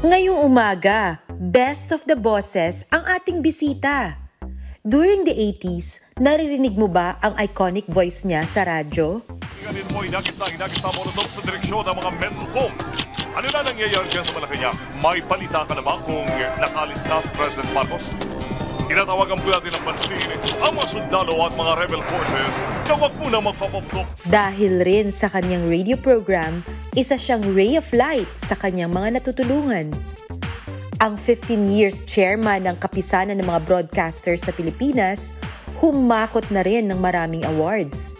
Ngayong umaga, best of the bosses ang ating bisita. During the 80s, naririnig mo ba ang iconic voice niya sa radyo? Tingnan mo, inagis na inagis na sa direksyon ng mga metal foam. Ano na nangyayari dyan sa Malacanang? May balita ka naman kung nakalista na si President Marcos? Tinatawagan po natin ang pansin ang mga sundalo at mga rebel forces na huwag muna magpapopkop. Dahil rin sa kanyang radio program, isa siyang ray of light sa kanyang mga natutulungan. Ang 15 years chairman ng Kapisanan ng mga broadcaster sa Pilipinas, humakot na rin ng maraming awards.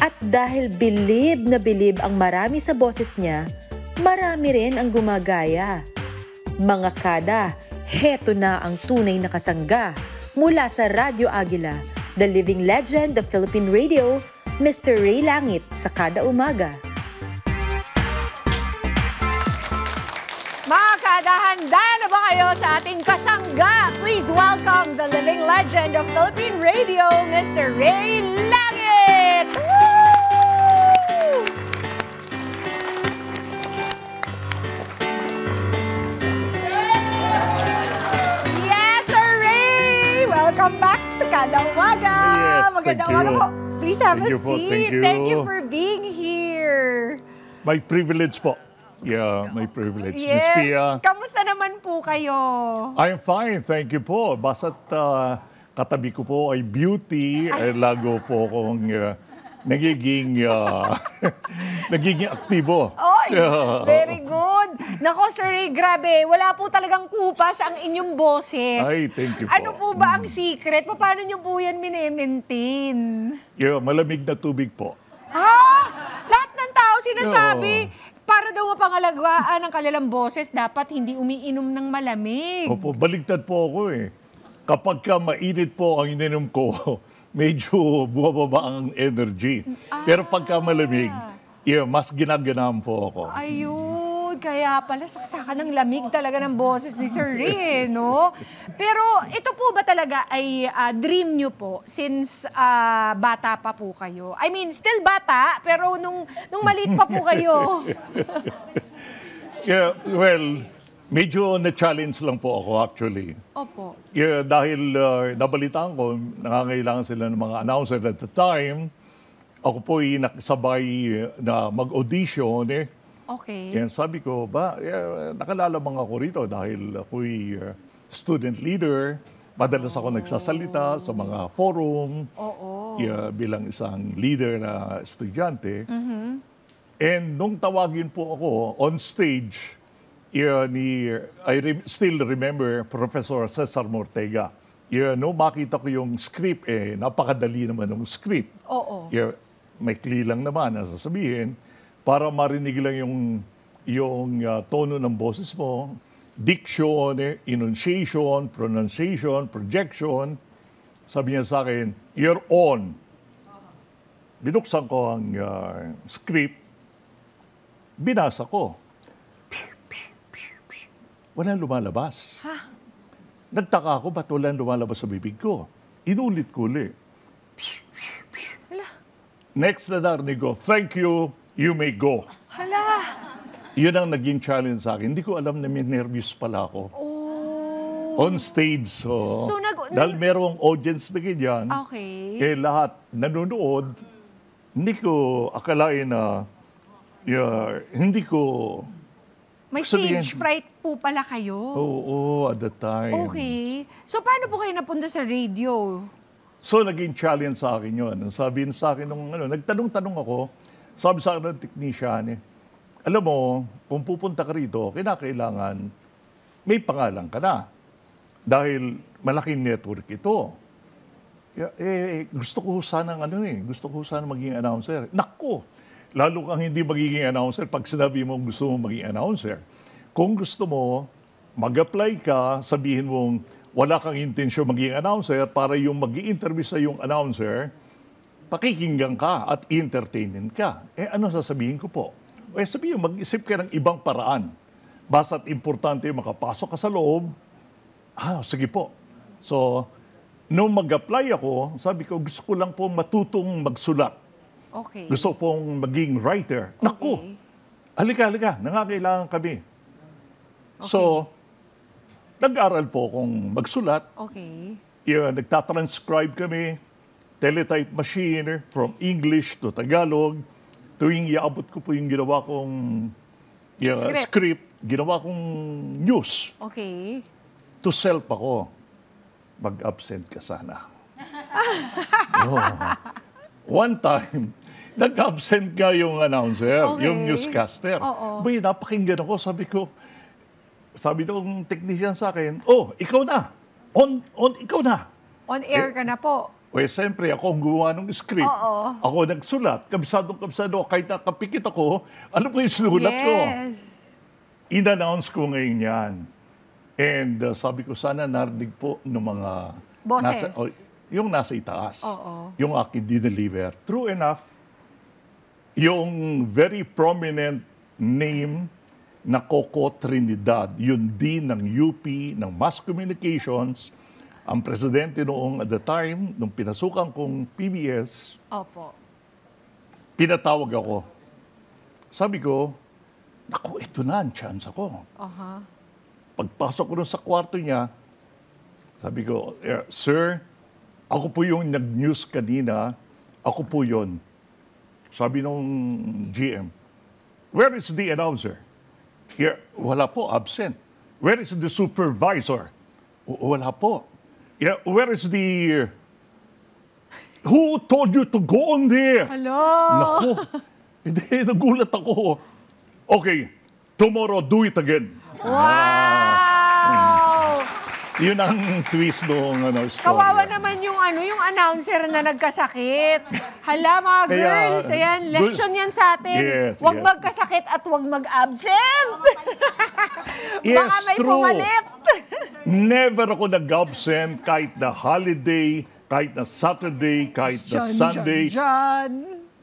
At dahil bilib na bilib ang marami sa boses niya, marami rin ang gumagaya. Mga kada Heto na ang tunay na kasangga mula sa Radyo Agila, the living legend of Philippine radio, Mr. Ray Langit sa kada umaga. Mga kada, handa na ano ba kayo sa ating kasangga? Please welcome the living legend of Philippine radio, Mr. Ray Langit! Woo! Welcome back to Kada Umaga! Yes, Magandang umaga po. Please have thank a seat. Po, thank, you. thank you for being here. My privilege po. Yeah, my privilege. Yes. Ms. Pia. Kamusta naman po kayo? I'm fine, thank you po. Basta't uh, katabi ko po ay beauty. Ay, eh, lago po akong... Uh, nagiging uh, nagiging aktibo. Oy, yeah. very good. Nako, Sir Ray, grabe. Wala po talagang kupas ang inyong boses. Ay, thank you po. Ano po ba mm. ang secret? Paano niyo po yan minemaintain? Yeah, malamig na tubig po. Ha? Lahat ng tao sinasabi, yeah. para daw mapangalagaan ang kanilang boses, dapat hindi umiinom ng malamig. Opo, baligtad po ako eh. Kapag ka mainit po ang ininom ko, medyo bumababa ang energy. Ah. Pero pagka malamig, yeah, mas ginaganaan po ako. Ayun, kaya pala saksakan ng lamig talaga ng boses ni Sir Ray, eh, no? Pero ito po ba talaga ay uh, dream nyo po since uh, bata pa po kayo? I mean, still bata, pero nung, nung maliit pa po kayo. yeah, well, Medyo na-challenge lang po ako actually. Opo. Yeah, dahil uh, nabalitaan ko, nangangailangan sila ng mga announcer at the time. Ako po ay nakasabay uh, na mag-audition eh. Okay. And sabi ko, ba, yeah, nakalalamang ako rito dahil ako'y uh, student leader. Madalas ako oh. nagsasalita sa mga forum Oo. Oh, oh. Yeah, bilang isang leader na estudyante. Mm-hmm. And nung tawagin po ako on stage, yun ni, I re- still remember Professor Cesar Mortega. Yun, no, makita ko yung script eh, napakadali naman ng script. Oo. Yun, maikli lang naman ang sasabihin para marinig lang yung yung uh, tono ng boses mo, diction, eh, enunciation, pronunciation, projection. Sabi niya sa akin, you're on. Binuksan ko ang uh, script, binasa ko walang lumalabas. Ha? Nagtaka ako, ba't walang lumalabas sa bibig ko? Inulit ko ulit. Hala. Next na narinig ko, thank you, you may go. Hala. Yun ang naging challenge sa akin. Hindi ko alam na may nervous pala ako. Oh. On stage. So, so nag- dahil merong audience na ganyan. Okay. Eh lahat nanonood. Hindi ko akalain na yeah, hindi ko may Sabihin, fright po pala kayo. Oo, oh, oh, at the time. Okay. So, paano po kayo napunta sa radio? So, naging challenge sa akin yun. Sabihin sa akin nung ano, nagtanong-tanong ako, sabi sa akin ng technician, eh, alam mo, kung pupunta ka rito, kinakailangan may pangalan ka na. Dahil malaking network ito. Eh, eh, gusto ko sana ano eh, gusto ko sana maging announcer. Nako, lalo kang hindi magiging announcer pag sinabi mo gusto mo maging announcer. Kung gusto mo, mag-apply ka, sabihin mong wala kang intensyon maging announcer para yung mag interview sa yung announcer, pakikinggan ka at entertainin ka. Eh ano sasabihin ko po? Eh sabihin, mag-isip ka ng ibang paraan. Basta't importante yung makapasok ka sa loob, ah, sige po. So, nung mag-apply ako, sabi ko, gusto ko lang po matutong magsulat Okay. Gusto pong maging writer. Okay. Naku, halika, halika, nangangailangan kami. Okay. So, nag-aral po akong magsulat. Okay. Yeah, nagtatranscribe kami, teletype machine from English to Tagalog. Tuwing iaabot ko po yung ginawa kong yeah, script. script, ginawa kong news. Okay. To self ako, mag-absent ka sana. oh one time, nag-absent ka yung announcer, okay. yung newscaster. Oo. Bay, napakinggan ako, sabi ko, sabi ng technician sa akin, oh, ikaw na. On, on, ikaw na. On air eh, ka na po. Well, siyempre, ako ang gumawa ng script. Oo. Ako nagsulat, kabsadong kabsado, kahit nakapikit ako, ano ko yung sinulat yes. ko? In-announce ko ngayon yan. And uh, sabi ko, sana narinig po ng mga... Bosses. Nasa, oh, yung nasa itaas, Oo. yung aking dineliver. True enough, yung very prominent name na Coco Trinidad, yun din ng UP, ng Mass Communications, ang presidente noong at the time, nung pinasukan kong PBS, Opo. pinatawag ako. Sabi ko, naku, ito na ang chance ako. Uh-huh. Pagpasok ko sa kwarto niya, sabi ko, eh, Sir, ako po yung nag-news kanina, ako po yon. Sabi nung GM, where is the announcer? Here, wala po, absent. Where is the supervisor? W wala po. Yeah, where is the... Who told you to go on there? Hello? Naku, hindi, nagulat ako. Okay, tomorrow, do it again. Wow! Yun ang twist noong ano, story. Kawawa naman yung ano, yung announcer na nagkasakit. Hala mga Kaya, girls, ayan, lesson yan sa atin. Yes, huwag yes. magkasakit at huwag mag-absent. yes, Baka may true. pumalit. Never ako nag-absent kahit na holiday, kahit na Saturday, kahit na Sunday. John,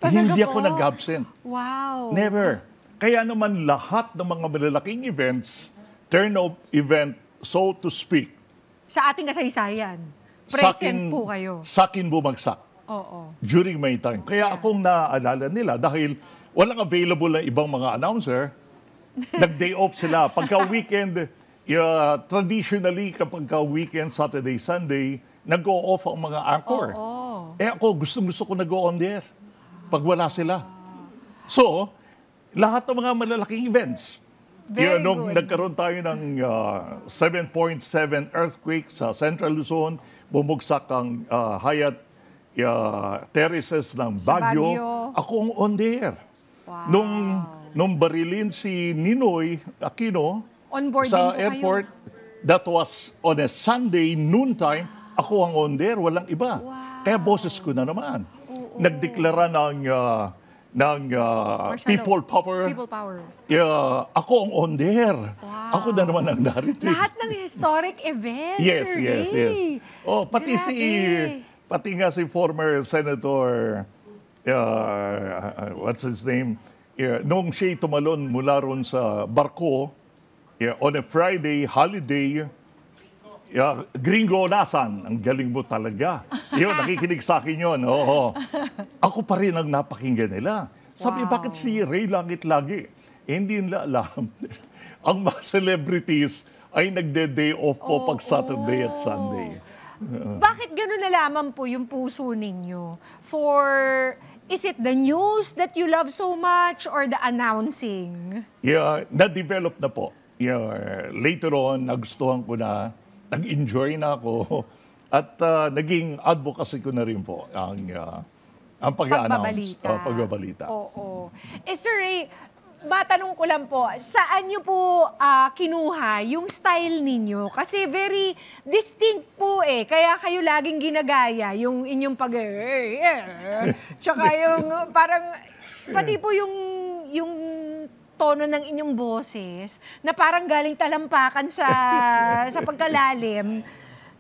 John. Hindi ako nag-absent. Wow. Never. Kaya naman lahat ng mga malalaking events, turn-off event, so to speak, sa ating kasaysayan. Present sakin, po kayo. Sa akin bumagsak. Oo. During my time. Kaya akong naalala nila dahil walang available na ibang mga announcer. Nag-day off sila. Pagka weekend, uh, traditionally kapag ka weekend, Saturday, Sunday, nag-off ang mga anchor. Oo. Eh ako, gusto-gusto ko nag-o on there. Pag wala sila. So, lahat ng mga malalaking events, Very yeah, ano, nung good. nagkaroon tayo ng 7.7 ah, earthquake sa Central Luzon, bumugsak ang uh, Hyatt uh, terraces ng Baguio. Baguio. Ako ang on there. Wow. Nung, nung barilin si Ninoy Aquino Onboarding sa airport, kayo. that was on a Sunday noontime, ako ang on there, walang iba. Wow. Kaya boses ko na naman. Oo. Nagdeklara ng... Uh, ng uh, people power. People power. Yeah, ako ang on there. Wow. Ako na naman ang narrative. Lahat ng historic events. yes, Sir yes, yes. Oh, pati Grabe. si pati nga si former senator uh, uh what's his name? Yeah, noong siya tumalon mula ron sa barko yeah, on a Friday holiday Yeah, Gringo Nasan, ang galing mo talaga. Yun, nakikinig sa akin yun. Oo ako pa rin ang napakinggan nila. Sabi, wow. bakit si Ray Langit lagi? Eh, hindi nila alam. ang mga celebrities ay nagde-day off po oh, pag Saturday oh. at Sunday. Uh-uh. Bakit gano'n na lamang po yung puso ninyo? For, is it the news that you love so much or the announcing? Yeah, na-develop na po. Yeah, later on, nagustuhan ko na, nag-enjoy na ako. At uh, naging advocacy ko na rin po ang uh, ang pag-announce. Pagbabalita. Oh, pagbabalita. Oo. Oh, oh. Eh, Sir Ray, matanong ko lang po, saan niyo po uh, kinuha yung style ninyo? Kasi very distinct po eh. Kaya kayo laging ginagaya yung inyong pag eh, Tsaka yung parang, pati po yung, yung tono ng inyong boses na parang galing talampakan sa, sa pagkalalim.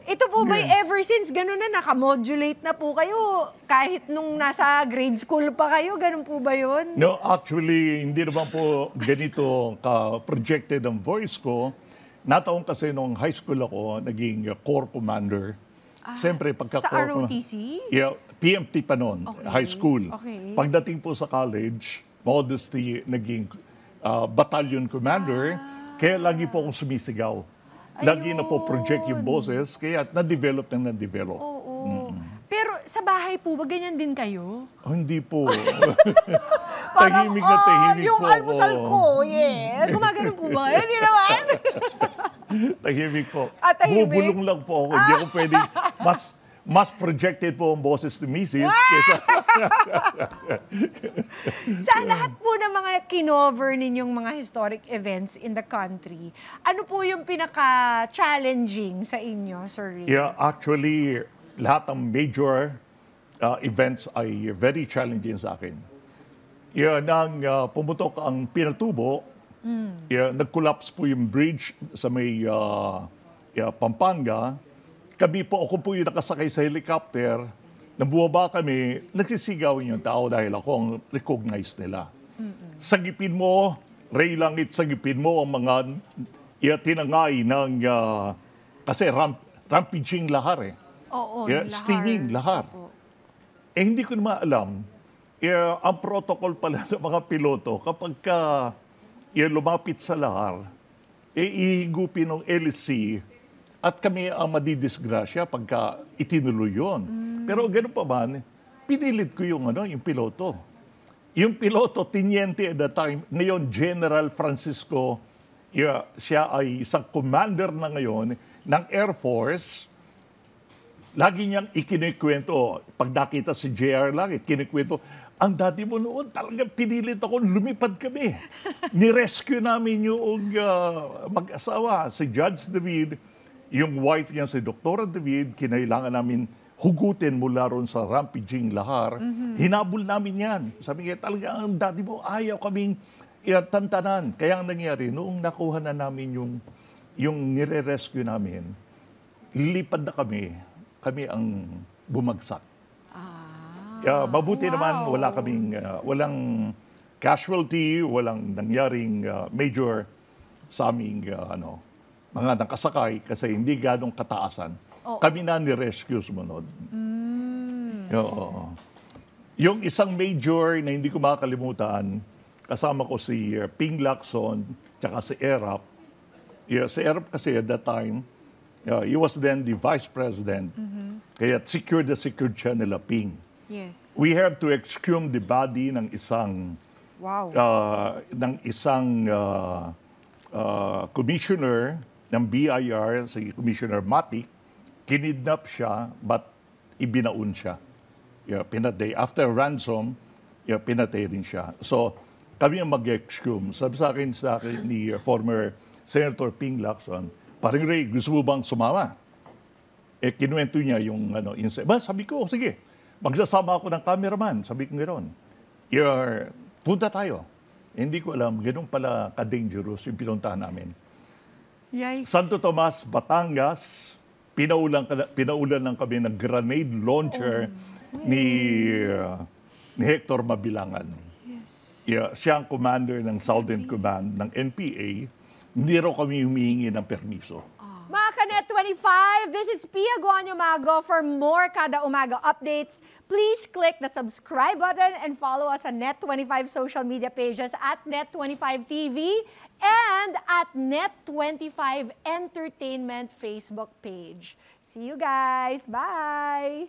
Ito po ba ever since ganun na nakamodulate na po kayo kahit nung nasa grade school pa kayo ganun po ba 'yon? No, actually hindi naman po ganito ka projected ang voice ko. Nataon kasi nung high school ako naging corps commander. Ah, Siyempre pagka sa corps ROTC? Yeah, PMT pa noon, okay. high school. Okay. Pagdating po sa college, modesty naging uh, battalion commander ah. kaya lagi po akong sumisigaw Lagi na po project yung boses, kaya na-develop nang na-develop. Oo. oo. Mm. Pero sa bahay po, ba ganyan din kayo? Oh, hindi po. tahimik na oh, tahimik oh, yung po. Yung almusal ko, yeah. Gumagano po ba? Hindi naman. tahimik po. Ah, tahimik? Bubulong lang po ako. Hindi ah. ako pwede. Mas mas projected po ang boses ni Mrs. Ah! Kesa... sa lahat po ng mga kinover ninyong mga historic events in the country, ano po yung pinaka-challenging sa inyo, Sir Rick? Yeah, actually, lahat ng major uh, events ay very challenging sa akin. Yeah, nang uh, pumutok ang pinatubo, mm. yeah, nag-collapse po yung bridge sa may uh, yeah, Pampanga, kami po, ako po yung nakasakay sa helicopter. Nang bumaba kami, nagsisigaw yung tao dahil ako ang recognize nila. Sagipin mo, Ray Langit, sagipin mo ang mga tinangay ng... Uh, kasi ramp, rampaging lahar eh. Oo, yeah, lahar. Steaming lahar. Eh hindi ko naman alam, yeah, ang protocol pala ng mga piloto kapag ka yeah, lumapit sa lahar, eh iigupin ng LC at kami ang madidisgrasya pagka itinuloy yun. Mm. Pero ganun pa man, pinilit ko yung, ano, yung piloto. Yung piloto, tiniente at the time, ngayon General Francisco, siya ay isang commander na ngayon ng Air Force. Lagi niyang ikinikwento, pag nakita si JR lang, kinikwento, ang dati mo noon, talaga pinilit ako, lumipad kami. Nirescue namin yung uh, mag-asawa, si Judge David yung wife niya si Dr. David, kinailangan namin hugutin mula ron sa rampaging lahar. Mm-hmm. Hinabol namin yan. Sabi niya, talaga ang daddy mo, ayaw kaming tantanan. Kaya ang nangyari, noong nakuha na namin yung, yung nire-rescue namin, lilipad na kami. Kami ang bumagsak. Ah, uh, mabuti wow. naman, wala kaming, uh, walang casualty, walang nangyaring uh, major sa aming uh, ano, mga nakasakay kasi hindi gadong kataasan, oh. kami na ni-rescue sumunod. Mm. Oo. Yung isang major na hindi ko makakalimutan, kasama ko si uh, Ping Lacson, tsaka si Erap. Yeah, si Erap kasi at that time, uh, he was then the vice president. Mm-hmm. Kaya secured the secured siya nila Ping. Yes. We have to exhume the body ng isang wow. uh, ng isang uh, uh, commissioner ng BIR, si Commissioner Mati, kinidnap siya but ibinaon siya. Yeah, pinatay. After ransom, yeah, pinatay rin siya. So, kami ang mag-exhume. Sabi sa akin, sa akin ni uh, former Senator Ping Lacson, parang Ray, gusto mo bang sumama? Eh, kinuwento niya yung ano, insight. Ba, sabi ko, oh, sige, magsasama ako ng cameraman. Sabi ko gano'n. Your, punta tayo. Hindi ko alam, ganun pala ka-dangerous yung pinuntahan namin. Yikes. Santo Tomas, Batangas, pinaulan, pinaulan lang kami ng grenade launcher oh. ni, uh, ni Hector Mabilangan. Yes. Yeah, siya ang commander ng Southern Command ng NPA. Hindi raw kami humihingi ng permiso. Oh. Mga Kanet 25, this is Pia Guanyo For more Kada Umaga updates, please click the subscribe button and follow us on Net25 social media pages at Net25 TV and at Net25 Entertainment Facebook page. See you guys! Bye!